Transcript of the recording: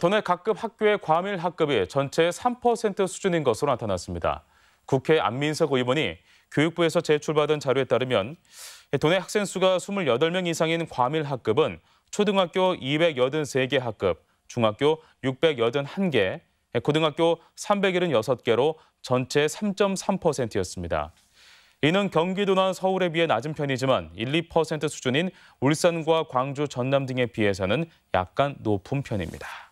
전에 아, 각급 학교의 과밀 학급이 전체 의3% 수준인 것으로 나타났습니다. 국회 안민석 의원이 교육부에서 제출받은 자료에 따르면 도내 학생 수가 28명 이상인 과밀 학급은 초등학교 283개 학급, 중학교 681개, 고등학교 376개로 전체 3.3%였습니다. 이는 경기도나 서울에 비해 낮은 편이지만 1, 2% 수준인 울산과 광주, 전남 등에 비해서는 약간 높은 편입니다.